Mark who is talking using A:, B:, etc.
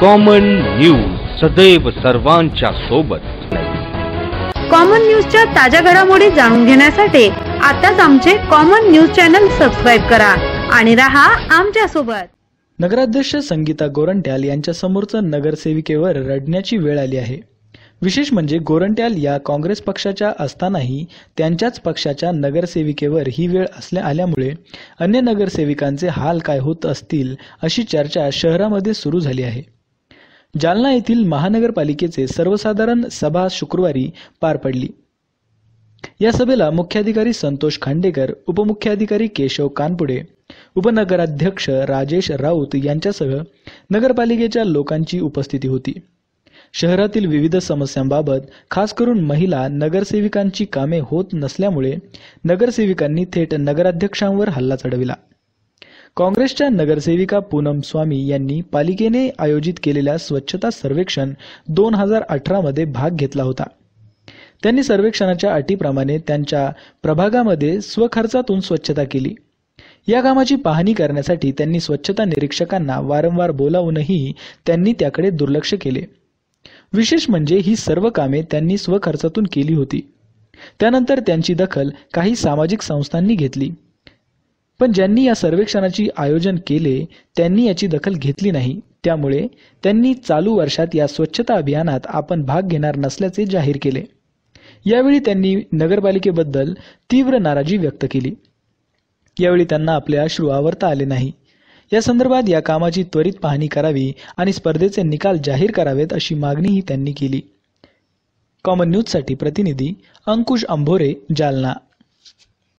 A: common news सदैव सर्वांच्या सोबत कॉमन न्यूजच्या ताज्या घडामोडी जाणून घेण्यासाठी आताच आमचे कॉमन न्यूज चॅनल सबस्क्राईब करा आणि रहा आमच्या सोबत
B: नगराध्यक्ष संगीता गोरंट्याल यांच्या नगरसेविकेवर रडण्याची वेळ आली आहे विशेष म्हणजे गोरंट्याल या काँग्रेस पक्षाच्या असतानाही त्यांच्याच पक्षाच्या नगरसेविकेवर ही वेळ असल्या आल्यामुळे अन्य नगरसेविकांचे हाल काय होत असतील अशी चर्चा शहरामध्ये सुरू झाली आहे जालना येथील महानगरपालिकेचे सर्वसाधारण सभा शुक्रवारी पार पडली या सभेला मुख्याधिकारी संतोष खांडेकर उपमुख्याधिकारी केशव कानपुडे उपनगराध्यक्ष राजेश राऊत यांच्यासह नगरपालिकेच्या लोकांची उपस्थिती होती शहरातील विविध समस्यांबाबत खास करून महिला नगरसेविकांची कामे होत नसल्यामुळे नगरसेविकांनी थेट नगराध्यक्षांवर हल्ला चढविला काँग्रेसच्या नगरसेविका पूनम स्वामी यांनी पालिकेने आयोजित केलेल्या स्वच्छता सर्वेक्षण दोन हजार अठरामध्ये भाग घेतला होता त्यांनी सर्वेक्षणाच्या अटीप्रमाणे त्यांच्या प्रभागामध्ये स्वखर्चातून स्वच्छता केली या कामाची पाहणी करण्यासाठी त्यांनी स्वच्छता निरीक्षकांना वारंवार बोलावूनही त्यांनी त्याकडे दुर्लक्ष केले विशेष म्हणजे ही सर्व कामे त्यांनी स्वखर्चातून केली होती त्यानंतर त्यांची दखल काही सामाजिक संस्थांनी घेतली पण ज्यांनी या सर्वेक्षणाचे आयोजन केले त्यांनी याची दखल घेतली नाही त्यामुळे त्यांनी चालू वर्षात या स्वच्छता अभियानात आपण भाग घेणार नसल्याचे जाहीर केले यावेळी त्यांनी नगरपालिकेबद्दल तीव्र नाराजी व्यक्त केली यावेळी त्यांना आपले अश्रू आवरता आले नाही या संदर्भात या कामाची त्वरित पाहणी करावी आणि स्पर्धेचे निकाल जाहीर करावेत अशी मागणीही त्यांनी केली कॉमन न्यूजसाठी प्रतिनिधी अंकुश अंभोरे जालना